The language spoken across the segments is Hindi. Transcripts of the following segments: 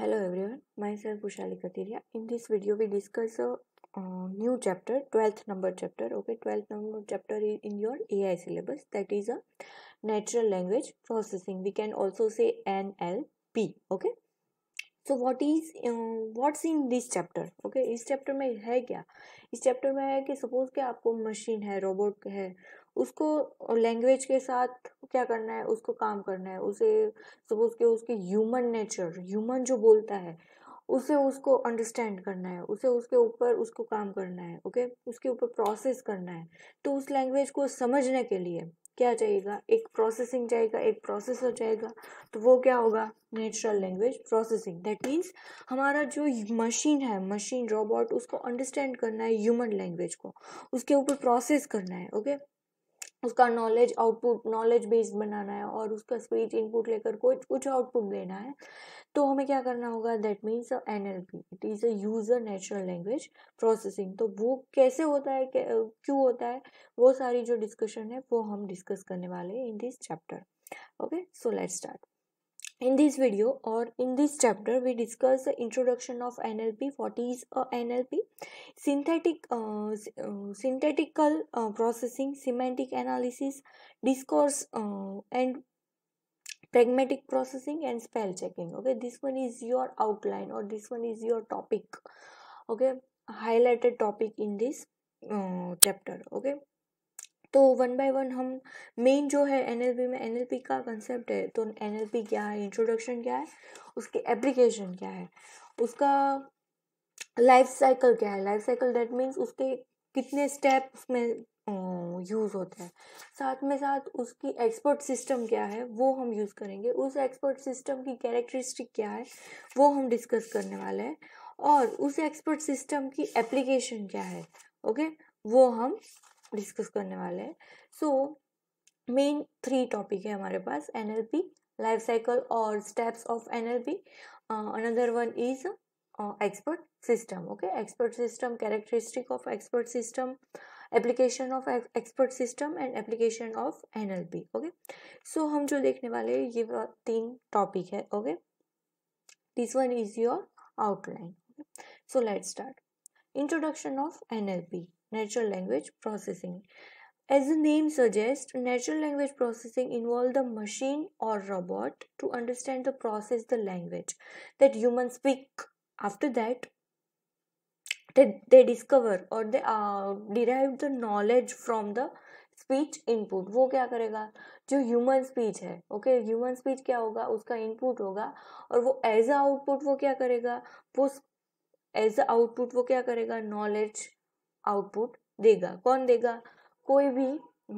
Hello everyone myself Khushali Kateria in this video we discuss a new chapter twelfth number chapter okay twelfth number chapter is in your A I syllabus that is a natural language processing we can also say N L P okay so what is what's in this chapter okay इस चैप्टर में है क्या इस चैप्टर में है कि सपोज कि आपको मशीन है रोबोट है उसको लैंग्वेज के साथ क्या करना है उसको काम करना है उसे सपोज के उसके ह्यूमन नेचर ह्यूमन जो बोलता है उसे उसको अंडरस्टैंड करना है उसे उसके ऊपर उसको काम करना है ओके उसके ऊपर प्रोसेस करना है तो उस लैंग्वेज को समझने के लिए क्या चाहिएगा एक प्रोसेसिंग चाहिएगा एक प्रोसेसर चाहिएगा तो वो क्या होगा natural language processing that means हमारा जो मशीन है मशीन रोबोट उसको अंडरस्टैंड करना है ह्यूमन लैंग्वेज को उसके ऊपर प्रोसेस करना है ओके okay? उसका नॉलेज आउटपुट नॉलेज बेस्ड बनाना है और उसका स्पीच इनपुट लेकर कोई कुछ आउटपुट देना है तो हमें क्या करना होगा that means N L P it is a user natural language processing तो वो कैसे होता है क्यों होता है वो सारी जो डिस्कशन है वो हम डिस्कस करने वाले हैं in this chapter okay so let start in this video or in this chapter we discuss the introduction of nlp what is a nlp synthetic uh, uh, synthetical uh, processing semantic analysis discourse uh, and pragmatic processing and spell checking okay this one is your outline or this one is your topic okay highlighted topic in this uh, chapter okay तो वन बाय वन हम मेन जो है एन में एन का कंसेप्ट है तो एन क्या है इंट्रोडक्शन क्या है उसकी एप्लीकेशन क्या है उसका लाइफ साइकिल क्या है लाइफ साइकिल दैट मीन्स उसके कितने स्टेप उसमें यूज़ होते हैं साथ में साथ उसकी एक्सपर्ट सिस्टम क्या है वो हम यूज़ करेंगे उस एक्सपर्ट सिस्टम की कैरेक्टरिस्टिक क्या है वो हम डिस्कस करने वाले हैं और उस एक्सपर्ट सिस्टम की एप्लीकेशन क्या है ओके वो हम डिस्कस करने वाले हैं सो मेन थ्री टॉपिक है हमारे पास N L P life cycle और steps of N L P another one is expert system okay expert system characteristic of expert system application of expert system and application of N L P okay so हम जो देखने वाले ये तीन टॉपिक है okay this one is your outline so let start introduction of N L P natural language processing. As the name suggests, natural language processing involves the machine or robot to understand the process the language that humans speak. After that, they, they discover or they uh, derive the knowledge from the speech input वो क्या करेगा जो ह्यूमन स्पीच है ओके ह्यूमन स्पीच क्या होगा उसका इनपुट होगा और वो एज अ आउटपुट वो क्या करेगा वो एज अ आउटपुट वो क्या करेगा नॉलेज आउटपुट देगा कौन देगा कोई भी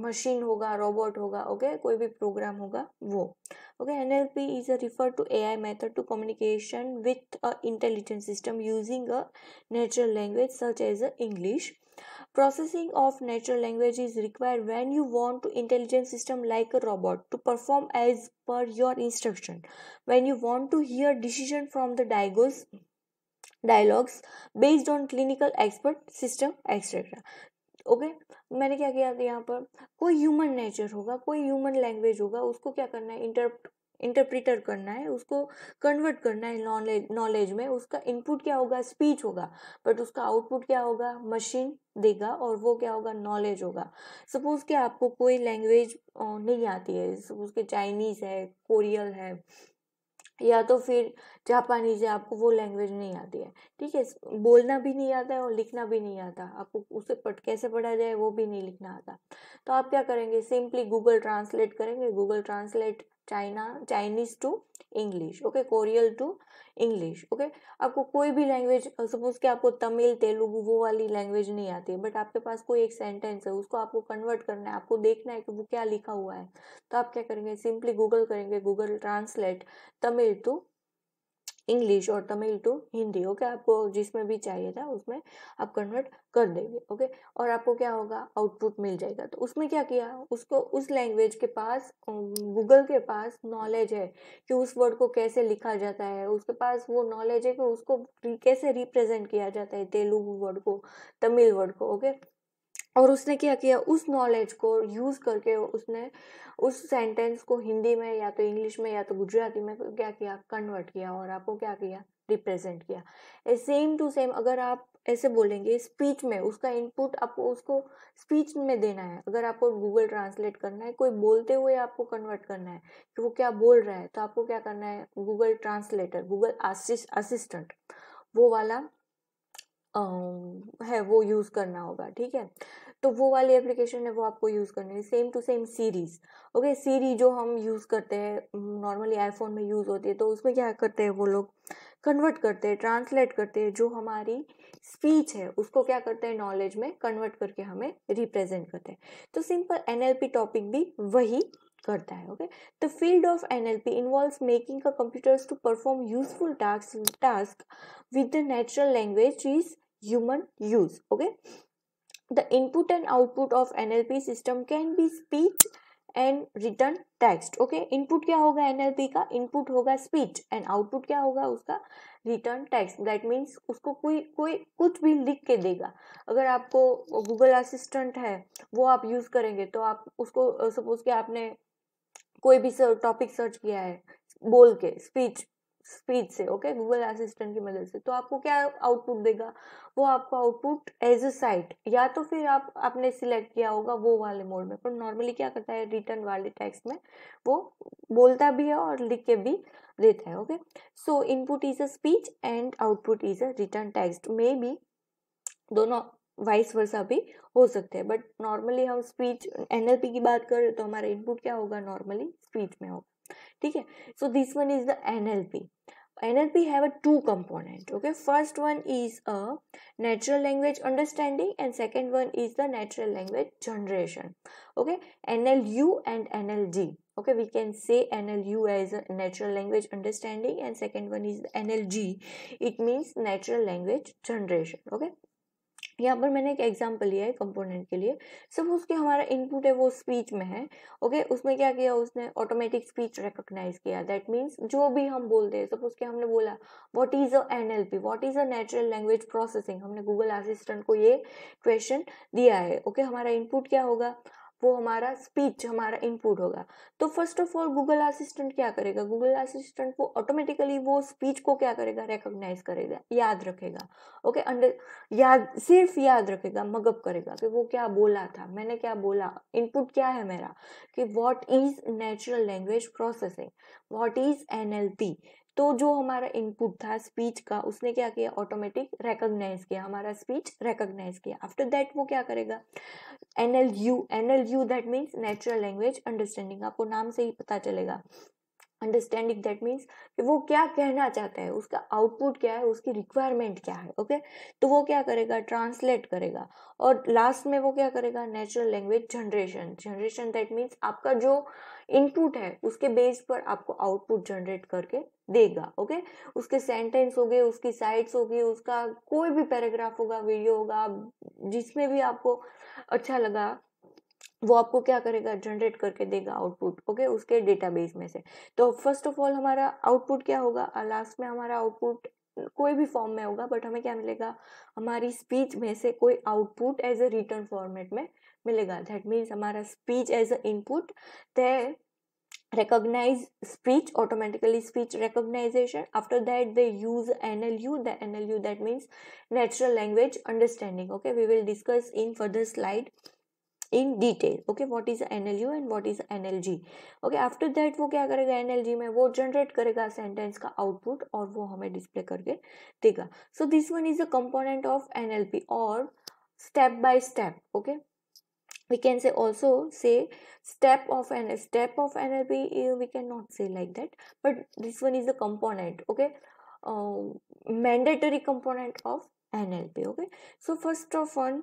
मशीन होगा रोबोट होगा ओके कोई भी प्रोग्राम होगा वो okay N L P is a refer to A I method to communication with a intelligent system using a natural language such as a English processing of natural language is require when you want to intelligent system like a robot to perform as per your instruction when you want to hear decision from the diagnose dialogs based on clinical expert system etcetera okay मैंने क्या किया था यहाँ पर कोई ह्यूमन नेचर होगा कोई ह्यूमन लैंग्वेज होगा उसको क्या करना है इंटर इंटरप्रिटर करना है उसको कन्वर्ट करना है नॉलेज नॉलेज में उसका इनपुट क्या होगा स्पीच होगा बट उसका आउटपुट क्या होगा मशीन देगा और वो क्या होगा नॉलेज होगा सपोज कि आपको कोई लैंग्वेज नहीं आती है सपोज के चाइनीज़ है कोरियल है या तो फिर जापानीज है आपको वो लैंग्वेज नहीं आती है ठीक है बोलना भी नहीं आता है और लिखना भी नहीं आता आपको उसे पढ़ कैसे पढ़ा जाए वो भी नहीं लिखना आता तो आप क्या करेंगे सिंपली गूगल ट्रांसलेट करेंगे Google translate China Chinese to English okay Korean to English okay आपको कोई भी लैंग्वेज सपोज कि आपको तमिल तेलुगु वो वाली लैंग्वेज नहीं आती है बट आपके पास कोई एक सेंटेंस है उसको आपको कन्वर्ट करना है आपको देखना है कि वो क्या लिखा हुआ है तो आप क्या करेंगे सिंपली गूगल करेंगे Google translate Tamil to English और तमिल टू हिंदी ओके आपको जिसमें भी चाहिए था उसमें आप कन्वर्ट कर देंगे ओके और आपको क्या होगा आउटपुट मिल जाएगा तो उसमें क्या किया उसको उस लैंग्वेज के पास गूगल के पास नॉलेज है कि उस वर्ड को कैसे लिखा जाता है उसके पास वो नॉलेज है कि उसको कैसे रिप्रेजेंट किया जाता है तेलुगु वर्ड को तमिल वर्ड को ओके और उसने क्या किया उस नॉलेज को यूज़ करके उसने उस सेंटेंस को हिंदी में या तो इंग्लिश में या तो गुजराती में क्या किया कन्वर्ट किया और आपको क्या किया रिप्रेजेंट किया सेम टू सेम अगर आप ऐसे बोलेंगे स्पीच में उसका इनपुट आपको उसको स्पीच में देना है अगर आपको गूगल ट्रांसलेट करना है कोई बोलते हुए आपको कन्वर्ट करना है कि वो क्या बोल रहा है तो आपको क्या करना है गूगल ट्रांसलेटर गूगल असिस्टेंट वो वाला है वो यूज़ करना होगा ठीक है तो वो वाली एप्लीकेशन है वो आपको यूज़ करनी है same to same series okay Siri जो हम यूज़ करते हैं नॉर्मली आईफोन में यूज़ होती है तो उसमें क्या करते हैं वो लोग कन्वर्ट करते हैं ट्रांसलेट करते हैं जो हमारी स्पीच है उसको क्या करते हैं नॉलेज में कन्वर्ट करके हमें रिप्रेजेंट करते हैं तो सिंपल एन टॉपिक भी वही करता है okay the field of N L P involve making a computers to perform useful task task with the natural language is human use okay the input and output of nlp system can be speech and return text okay input क्या होगा एनएलपी का इनपुट होगा स्पीच एंड आउटपुट क्या होगा उसका रिटर्न टेक्स्ट दैट मीन्स उसको कोई कोई कुछ भी लिख के देगा अगर आपको गूगल असिस्टेंट है वो आप यूज़ करेंगे तो आप उसको सपोज uh, कि आपने कोई भी टॉपिक सर्च किया है बोल के स्पीच स्पीड से ओके गूगल असिस्टेंट की मदद से तो आपको क्या आउटपुट देगा वो आपको आउटपुट एज अ साइट या तो फिर आप आपने सिलेक्ट किया होगा वो वाले मोड में पर नॉर्मली क्या करता है रिटर्न वाले टेक्स्ट में वो बोलता भी है और लिख के भी देता है okay so input is a speech and output is a return text maybe दोनों वाइस वर्सा भी हो सकते हैं बट नॉर्मली हम स्पीच एनएलपी की बात करें तो हमारा इनपुट क्या होगा नॉर्मली स्पीच में होगा ठीक so this one is the nlp nlp have a two component okay first one is a natural language understanding and second one is the natural language generation okay nlu and nlg okay we can say nlu as a natural language understanding and second one is nlg it means natural language generation okay यहाँ पर मैंने एक एग्जाम्पल लिया है कंपोनेंट के लिए सपोज कि हमारा इनपुट है वो स्पीच में है ओके उसमें क्या किया उसने ऑटोमेटिक स्पीच रिकोगनाइज किया दैट मीन्स जो भी हम बोलते हैं सपोज कि हमने बोला what is a NLP what is a natural language processing हमने गूगल असिस्टेंट को ये क्वेश्चन दिया है ओके हमारा इनपुट क्या होगा वो हमारा स्पीच हमारा इनपुट होगा तो first of all Google assistant क्या करेगा गूगल असिस्टेंट वो ऑटोमेटिकली वो स्पीच को क्या करेगा रिकॉग्नाइज करेगा याद रखेगा ओके अंडर याद सिर्फ याद रखेगा मगअप करेगा कि वो क्या बोला था मैंने क्या बोला इनपुट क्या है मेरा कि what is natural language processing what is N L P तो जो हमारा इनपुट था स्पीच का उसने क्या किया ऑटोमेटिक रेकग्नाइज किया हमारा स्पीच रेकग्नाइज किया आफ्टर दैट वो क्या करेगा N L U N L U that means natural language understanding आपको नाम से ही पता चलेगा अंडरस्टैंडिंग दैट मीन्स कि वो क्या कहना चाहता है उसका आउटपुट क्या है उसकी रिक्वायरमेंट क्या है ओके okay? तो वो क्या करेगा ट्रांसलेट करेगा और लास्ट में वो क्या करेगा natural language generation generation that means आपका जो इनपुट है उसके बेस पर आपको आउटपुट जनरेट करके देगा ओके okay? उसके सेंटेंस हो गए उसकी साइट्स होगी उसका कोई भी पैराग्राफ होगा वीडियो होगा जिसमें भी आपको अच्छा लगा वो आपको क्या करेगा जनरेट करके देगा आउटपुट ओके उसके डेटाबेस में से तो फर्स्ट ऑफ ऑल हमारा आउटपुट क्या होगा लास्ट में हमारा आउटपुट कोई भी फॉर्म में होगा बट हमें क्या मिलेगा हमारी स्पीच में से कोई output as a return format में मिलेगा दैट मीन्स हमारा स्पीच एज अ इनपुट तय recognize speech automatically speech recognition after that they use N L U the N L U that means natural language understanding okay we will discuss in further slide in detail okay what is N L U and what is N L G okay after that वो क्या करेगा एन एल जी में वो जनरेट करेगा सेंटेंस का आउटपुट और वो हमें डिस्प्ले करके देगा so this one is a component of N L P और step by step okay we can say also say step of N step of N L P we can not say like that but this one is a component okay mandatory component of N L P okay so first of all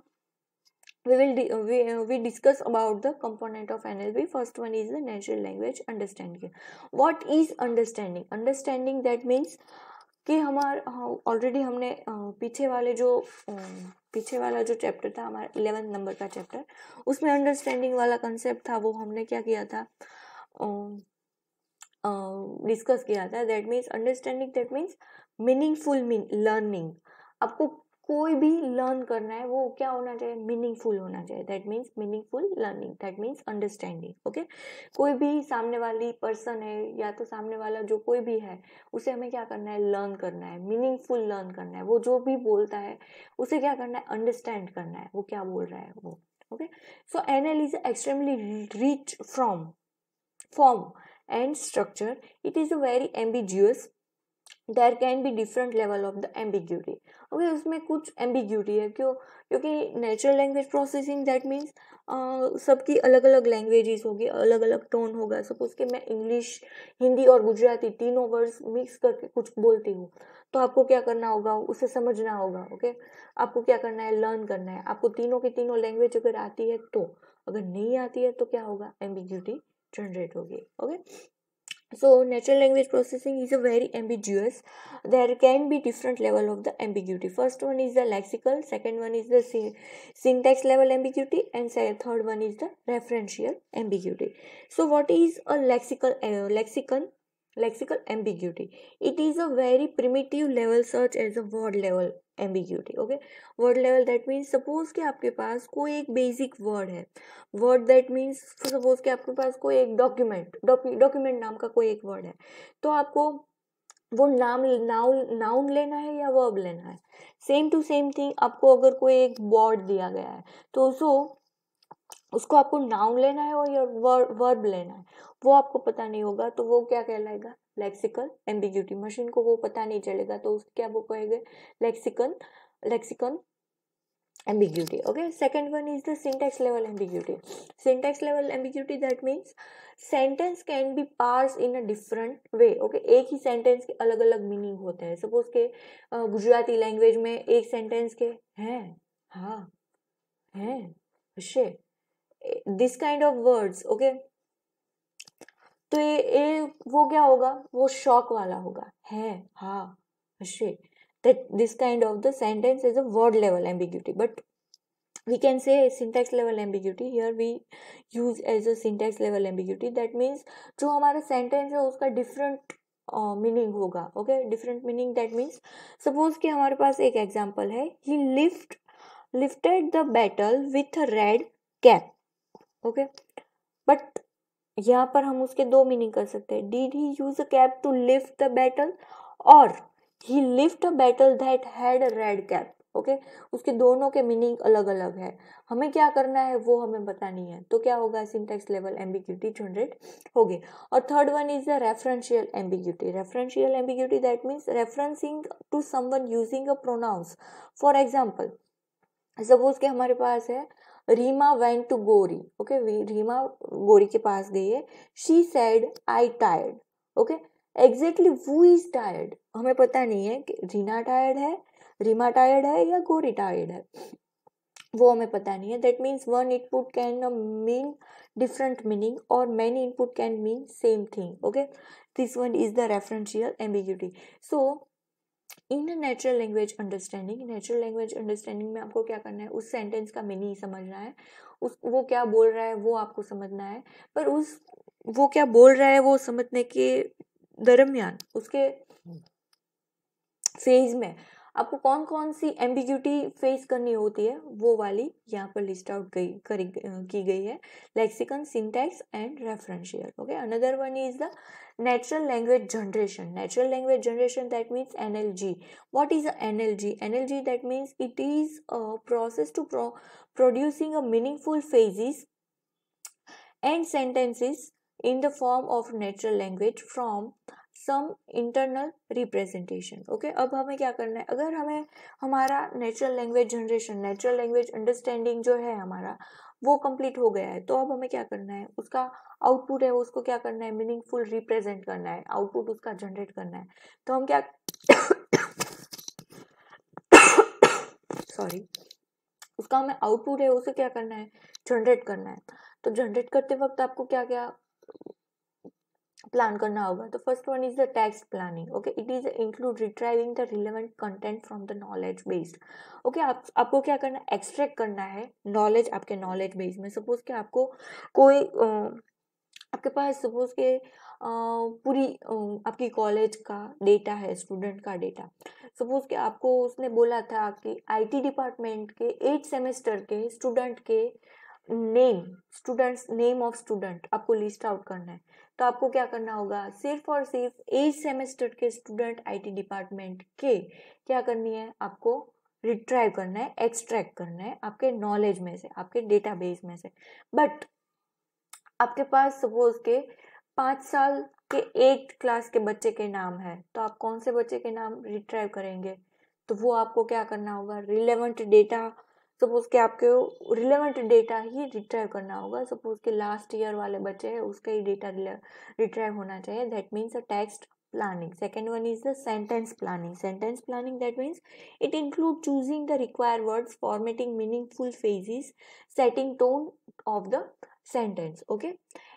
we will we, we discuss about the component of nlp first one is the natural language understanding what is understanding understanding that means कि हमारा ऑलरेडी हमने पीछे वाले जो पीछे वाला जो चैप्टर था हमारा इलेवेंथ नंबर का चैप्टर उसमें अंडरस्टैंडिंग वाला कंसेप्ट था वो हमने क्या किया था डिस्कस किया था that means understanding that means meaningful mean learning आपको कोई भी लर्न करना है वो क्या होना चाहिए मीनिंगफुल होना चाहिए that means meaningful learning that means understanding okay कोई भी सामने वाली पर्सन है या तो सामने वाला जो कोई भी है उसे हमें क्या करना है लर्न करना है मीनिंगफुल लर्न करना है वो जो भी बोलता है उसे क्या करना है अंडरस्टैंड करना है वो क्या बोल रहा है वो okay so L is extremely rich from form and structure it is a very ambiguous there can be different level of the ambiguity okay उसमें कुछ एम्बिग्यूटी है क्यों क्योंकि natural language processing that means सबकी अलग अलग लैंग्वेजेस होगी अलग अलग टोन होगा सपोज के मैं इंग्लिश हिंदी और गुजराती तीनों वर्ड्स मिक्स करके कुछ बोलती हूँ तो आपको क्या करना होगा उसे समझना होगा ओके okay? आपको क्या करना है लर्न करना है आपको तीनों की तीनों लैंग्वेज अगर आती है तो अगर नहीं आती है तो क्या होगा एम्बिग्यूटी जनरेट होगी okay so natural language processing is a very ambiguous there can be different level of the ambiguity first one is the lexical second one is the syntax level ambiguity and third one is the referential ambiguity so what is a lexical uh, lexicon lexical ambiguity it is a very primitive level such as a word level ambiguity okay word level that means suppose कि आपके पास कोई एक basic word है word that means suppose कि आपके पास कोई एक document document नाम का कोई एक word है तो आपको वो नाम नाउन नाउन लेना है या वर्ब लेना है सेम टू सेम थिंग आपको अगर कोई एक बोर्ड दिया गया है तो उसको उसको आपको नाउन लेना है और या वर्ब लेना है वो आपको पता नहीं होगा तो वो क्या कहलाएगा लेक्सिकल एम्बिग्यूटी मशीन को वो पता नहीं चलेगा तो उस क्या वो कहेगा lexicon lexicon ambiguity okay second one is the syntax level ambiguity syntax level ambiguity that means sentence can be parse in a different way okay एक ही सेंटेंस के अलग अलग मीनिंग होते हैं सपोज के गुजराती लैंग्वेज में एक सेंटेंस के हैं हाँ हैं शे this kind of words okay तो ये ए, वो क्या होगा वो शॉक वाला होगा है हा अशे that this kind of the sentence is a word level ambiguity but we can say syntax level ambiguity here we use as a syntax level ambiguity that means जो हमारा सेंटेंस है उसका डिफरेंट मीनिंग uh, होगा okay different meaning that means suppose कि हमारे पास एक एग्जाम्पल है he lift lifted the bottle with red cap okay but यहाँ पर हम उसके दो मीनिंग कर सकते हैं did he use a cap to lift the bottle और he lift a bottle that had a red cap okay उसके दोनों के मीनिंग अलग अलग है हमें क्या करना है वो हमें बतानी है तो क्या होगा सिंटेक्स लेवल एम्बिग्यूटी जनरेट होगी और third one is the referential ambiguity referential ambiguity that means referencing to someone using a pronouns for example suppose के हमारे पास है Reema went to Gori okay Reema Gori के पास गई है she said I tired okay exactly who is tired हमें पता नहीं है कि रीना टायर्ड है रीमा टायर्ड है या गोरी टायर्ड है वो हमें पता नहीं है that means one input can mean different meaning और many input can mean same thing okay this one is the referential ambiguity so in natural language understanding natural language understanding में आपको क्या करना है उस सेंटेंस का मीनिंग समझना है उस वो क्या बोल रहा है वो आपको समझना है पर उस वो क्या बोल रहा है वो समझने के दरमियान उसके फेज हम्म। में आपको कौन कौन सी एम्बिग्यूटी फेस करनी होती है वो वाली यहाँ पर लिस्ट आउट करी की गई है lexicon syntax and referential okay another one is the natural language generation natural language generation that means N L G what is N L G N L G that means it is process to producing a meaningful phrases and sentences in the form of natural language from some internal representation okay अब हमें क्या करना है अगर हमें हमारा natural language generation natural language understanding जो है हमारा वो कंप्लीट हो गया है तो अब हमें क्या करना है उसका आउटपुट है उसको क्या करना है मीनिंगफुल रिप्रेजेंट करना है आउटपुट उसका जनरेट करना है तो हम क्या सॉरी उसका हमें आउटपुट है उसे क्या करना है जनरेट करना है तो जनरेट करते वक्त आपको क्या क्या प्लान करना होगा तो first one is the text planning okay it is include retrieving the relevant content from the knowledge based okay आप आपको क्या करना है एक्सट्रैक्ट करना है नॉलेज आपके नॉलेज बेस में सपोज कि आपको कोई आपके पास सपोज के पूरी आपकी कॉलेज का डेटा है स्टूडेंट का डेटा सपोज कि आपको उसने बोला था कि आईटी डिपार्टमेंट के एट सेमेस्टर के स्टूडेंट के name students name of student आपको लिस्ट आउट करना है तो आपको क्या करना होगा सिर्फ और सिर्फ एज सेमेस्टर के स्टूडेंट आईटी डिपार्टमेंट के क्या करनी है आपको रिट्राइव करना है एक्सट्रैक्ट करना है आपके नॉलेज में से आपके डेटाबेस में से बट आपके पास सपोज के पाँच साल के एक क्लास के बच्चे के नाम है तो आप कौन से बच्चे के नाम रिट्राइव करेंगे तो वो आपको क्या करना होगा रिलेवेंट डेटा सपोज के आपके रिलेवेंट डेटा ही रिट्राइव करना होगा सपोज के लास्ट ईयर वाले बच्चे हैं उसका ही डेटा रिट्राइव होना चाहिए that means a text planning second one is the sentence planning sentence planning that means it include choosing the require words formatting meaningful phrases setting tone of the sentence okay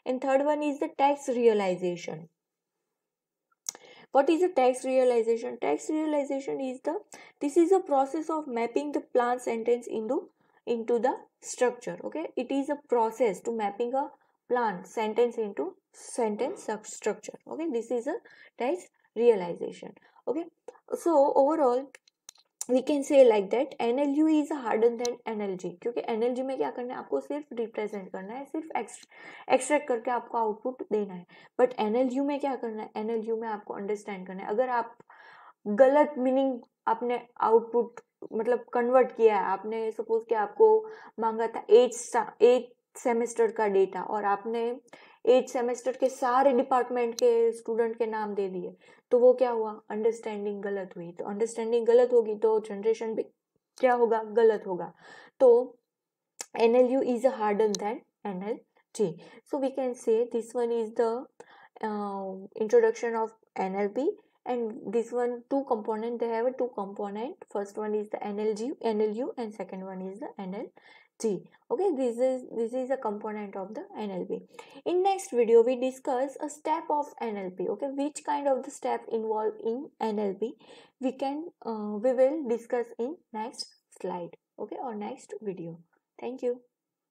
and third one is the text realization what is a tax realization tax realization is the this is a process of mapping the plan sentence into into the structure okay it is a process to mapping a plan sentence into sentence structure okay this is a tax realization okay so overall we can say like that N L U is harder than N L G क्योंकि एन एल जी में क्या करना है आपको सिर्फ रिप्रेजेंट करना है सिर्फ एक्सट्रैक्ट करके आपको आउटपुट देना है बट एन एल यू में क्या करना है एन एल यू में आपको अंडरस्टैंड करना है अगर आप गलत मीनिंग आपने आउटपुट मतलब कन्वर्ट किया है आपने सपोज कि आपको मांगा था एट एट सेमेस्टर का डेटा और आपने एट सेमेस्टर के सारे डिपार्टमेंट के स्टूडेंट के नाम दे दिए तो वो क्या हुआ अंडरस्टैंडिंग गलत हुई तो अंडरस्टैंडिंग गलत होगी तो जनरेशन भी क्या होगा गलत होगा तो N L U is a harder than N L G so we can say this one is the introduction of N L P component they have two component first one is the N L G N L U and second one is the N L T. Okay, this is this is a component of the NLP. In next video, we discuss a step of NLP. Okay, which kind of the step involved in NLP? We can uh, we will discuss in next slide. Okay, or next video. Thank you.